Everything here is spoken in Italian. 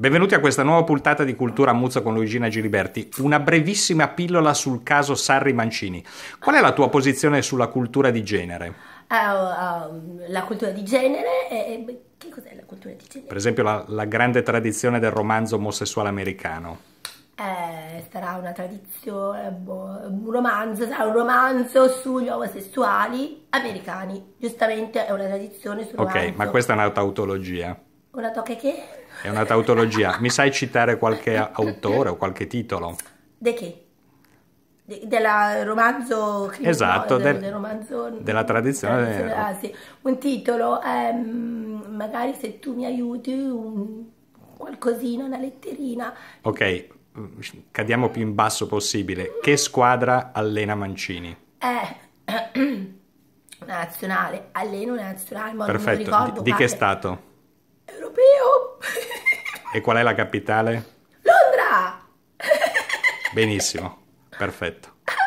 Benvenuti a questa nuova puntata di Cultura Muzza con Luigina Giliberti. Una brevissima pillola sul caso Sarri Mancini. Qual è la tua posizione sulla cultura di genere? Uh, uh, la cultura di genere è... Che cos'è la cultura di genere? Per esempio la, la grande tradizione del romanzo omosessuale americano. Eh, sarà una tradizione, boh, un romanzo, sarà un romanzo sugli omosessuali americani. Giustamente è una tradizione sul Ok, ma questa è una tautologia. Una tocca che? È una tautologia. Mi sai citare qualche autore o qualche titolo? De che? De, della romanzo esatto, no, del, del romanzo della tradizione, tradizione eh, ah, sì. un titolo ehm, magari se tu mi aiuti un, qualcosina, una letterina ok, cadiamo più in basso possibile che squadra allena Mancini? eh, nazionale alleno nazionale ma Perfetto. non ricordo di, di che stato? E qual è la capitale? Londra! Benissimo, perfetto.